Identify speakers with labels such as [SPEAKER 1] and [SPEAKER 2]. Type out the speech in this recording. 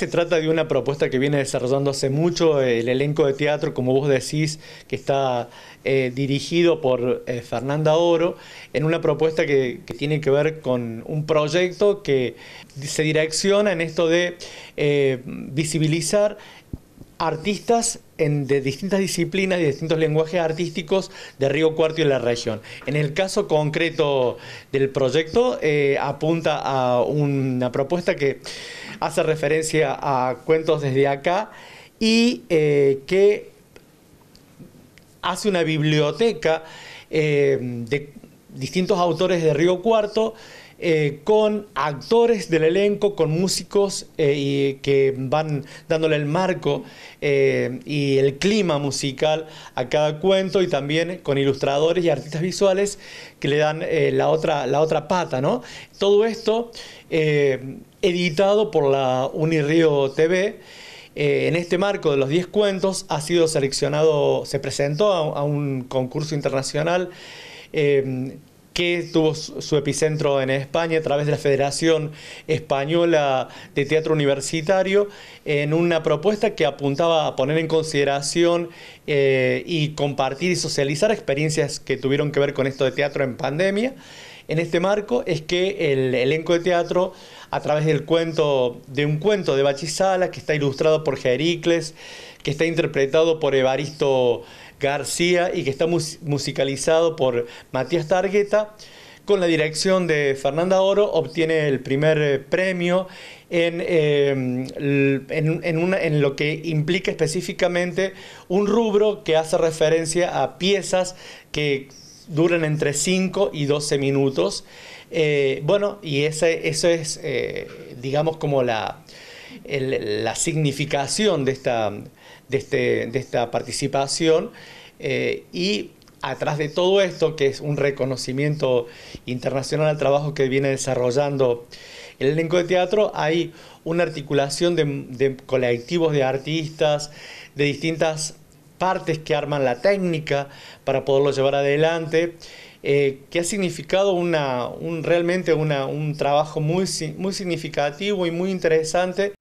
[SPEAKER 1] Se trata de una propuesta que viene desarrollándose hace mucho eh, el elenco de teatro, como vos decís, que está eh, dirigido por eh, Fernanda Oro, en una propuesta que, tiene que ver con un proyecto que se direcciona en esto de visibilizar artistas en, de distintas disciplinas y distintos lenguajes artísticos de Río Cuarto y la región. En el caso concreto del proyecto, apunta a una propuesta que hace referencia a cuentos desde acá y eh, que hace una biblioteca eh, de distintos autores de Río Cuarto, eh, con actores del elenco, con músicos eh, que van dándole el marco eh, y el clima musical a cada cuento y también con ilustradores y artistas visuales que le dan la, otra, la otra pata, ¿no? Todo esto editado por la Unirío TV. en este marco de los 10 cuentos ha sido seleccionado, se presentó a, un concurso internacional que tuvo su epicentro en España a través de la Federación Española de Teatro Universitario, en una propuesta que apuntaba a poner en consideración eh, y compartir y socializar experiencias que tuvieron que ver con esto de teatro en pandemia. En este marco es que el elenco de teatro, a través del cuento, de un cuento de Bachisala, que está ilustrado por Jericles, que está interpretado por Evaristo García y que está musicalizado por Matías Targueta. Con la dirección de Fernanda Oro obtiene el primer eh, premio en, em, en, lo que implica específicamente un rubro que hace referencia a piezas que duran entre 5 y 12 minutos. Eh, bueno, y eso es, eh, digamos, como la, la significación de esta, de este, esta participación eh, y atrás de todo esto, que es un reconocimiento internacional al trabajo que viene desarrollando el elenco de teatro, hay una articulación de, colectivos de artistas, de distintas partes que arman la técnica para poderlo llevar adelante, eh, que ha significado una, realmente una, un trabajo muy significativo y muy interesante